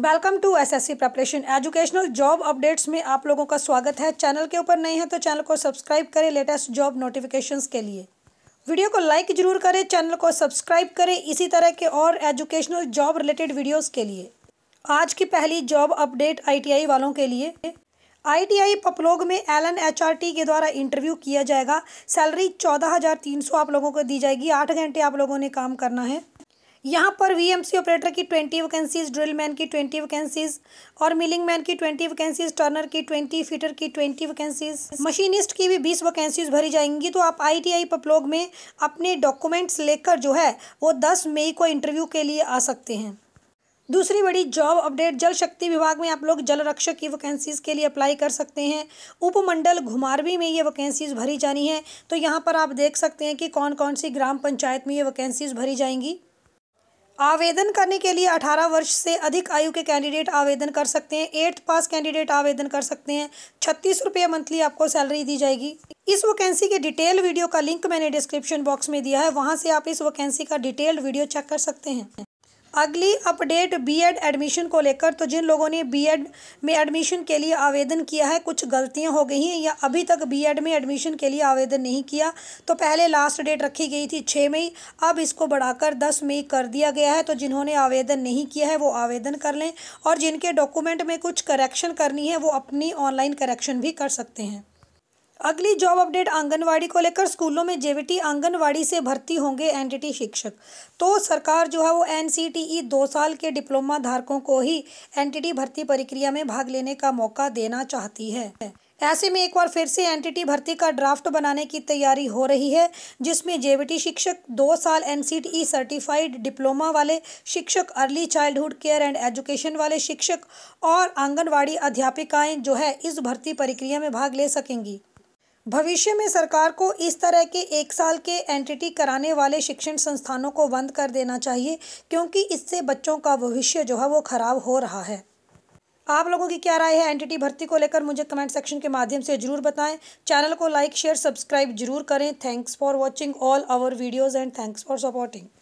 welcome to SSC preparation educational job updates में आप लोगों का स्वागत है चैनल के ऊपर नहीं है तो चैनल को सब्सक्राइब करें लेटेस्ट जॉब नोटिफिकेशंस के लिए वीडियो को लाइक जरूर करें चैनल को सब्सक्राइब करें इसी तरह के और एजुकेशनल जॉब रिलेटेड वीडियोस के लिए आज की पहली जॉब अपडेट आई वालों के लिए आईटीआई पपलोग में एल एचआरटी के द्वारा इंटरव्यू किया जाएगा सैलरी चौदह आप लोगों को दी जाएगी आठ घंटे आप लोगों ने काम करना है यहाँ पर वीएमसी ऑपरेटर की ट्वेंटी वैकेंसीज ड्रिल मैन की ट्वेंटी वैकेंसीज और मिलिंग मैन की ट्वेंटी वैकेंसीज टर्नर की ट्वेंटी फीटर की ट्वेंटी वैकेंसीज मशीनिस्ट की भी बीस वैकेंसीज भरी जाएंगी तो आप आईटीआई पपलोग में अपने डॉक्यूमेंट्स लेकर जो है वो दस मई को इंटरव्यू के लिए आ सकते हैं दूसरी बड़ी जॉब अपडेट जल शक्ति विभाग में आप लोग जल रक्षक की वैकेंसीज़ के लिए अप्लाई कर सकते हैं उपमंडल घुमारवी में ये वैकेंसीज़ भरी जानी है तो यहाँ पर आप देख सकते हैं कि कौन कौन सी ग्राम पंचायत में ये वैकेंसीज़ भरी जाएंगी आवेदन करने के लिए 18 वर्ष से अधिक आयु के कैंडिडेट आवेदन कर सकते हैं एट्थ पास कैंडिडेट आवेदन कर सकते हैं छत्तीस रुपये मंथली आपको सैलरी दी जाएगी इस वैकेंसी के डिटेल वीडियो का लिंक मैंने डिस्क्रिप्शन बॉक्स में दिया है वहाँ से आप इस वैकेंसी का डिटेल्ड वीडियो चेक कर सकते हैं अगली अपडेट बीएड एडमिशन को लेकर तो जिन लोगों ने बीएड में एडमिशन के लिए आवेदन किया है कुछ गलतियां हो गई हैं या अभी तक बीएड में एडमिशन के लिए आवेदन नहीं किया तो पहले लास्ट डेट रखी गई थी छः मई अब इसको बढ़ाकर दस मई कर दिया गया है तो जिन्होंने आवेदन नहीं किया है वो आवेदन कर लें और जिनके डॉक्यूमेंट में कुछ करेक्शन करनी है वो अपनी ऑनलाइन करेक्शन भी कर सकते हैं अगली जॉब अपडेट आंगनवाड़ी को लेकर स्कूलों में जेवीटी आंगनवाड़ी से भर्ती होंगे एनटीटी शिक्षक तो सरकार जो है वो एनसीटीई e दो साल के डिप्लोमा धारकों को ही एनटीटी भर्ती प्रक्रिया में भाग लेने का मौका देना चाहती है ऐसे में एक बार फिर से एनटीटी भर्ती का ड्राफ्ट बनाने की तैयारी हो रही है जिसमें जेवीटी शिक्षक दो साल एनसीटीई सर्टिफाइड डिप्लोमा वाले शिक्षक early childhood care and education वाले शिक्षक और आंगनवाड़ी अध्यापिकाएं जो है इस भर्ती प्रक्रिया में भाग ले सकेंगी भविष्य में सरकार को इस तरह के एक साल के एंटिटी कराने वाले शिक्षण संस्थानों को बंद कर देना चाहिए क्योंकि इससे बच्चों का भविष्य जो है वो ख़राब हो रहा है आप लोगों की क्या राय है एनटीटी भर्ती को लेकर मुझे कमेंट सेक्शन के माध्यम से जरूर बताएं चैनल को लाइक शेयर सब्सक्राइब जरूर करें thanks for watching all our videos and thanks for supporting